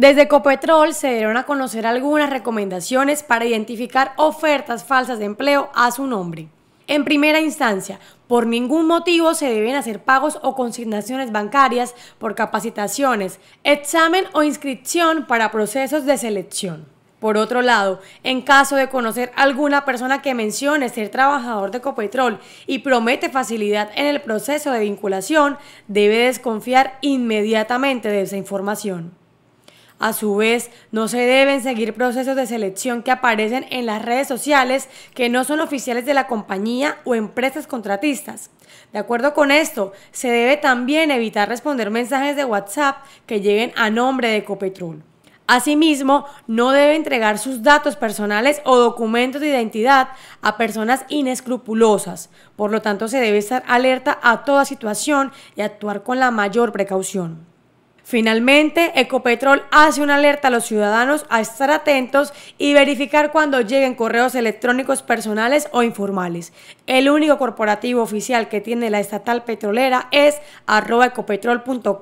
Desde Copetrol se dieron a conocer algunas recomendaciones para identificar ofertas falsas de empleo a su nombre. En primera instancia, por ningún motivo se deben hacer pagos o consignaciones bancarias por capacitaciones, examen o inscripción para procesos de selección. Por otro lado, en caso de conocer alguna persona que mencione ser trabajador de Copetrol y promete facilidad en el proceso de vinculación, debe desconfiar inmediatamente de esa información. A su vez, no se deben seguir procesos de selección que aparecen en las redes sociales que no son oficiales de la compañía o empresas contratistas. De acuerdo con esto, se debe también evitar responder mensajes de WhatsApp que lleguen a nombre de Copetrol. Asimismo, no debe entregar sus datos personales o documentos de identidad a personas inescrupulosas. Por lo tanto, se debe estar alerta a toda situación y actuar con la mayor precaución. Finalmente, Ecopetrol hace una alerta a los ciudadanos a estar atentos y verificar cuando lleguen correos electrónicos personales o informales. El único corporativo oficial que tiene la estatal petrolera es arroba ecopetrol.com.co.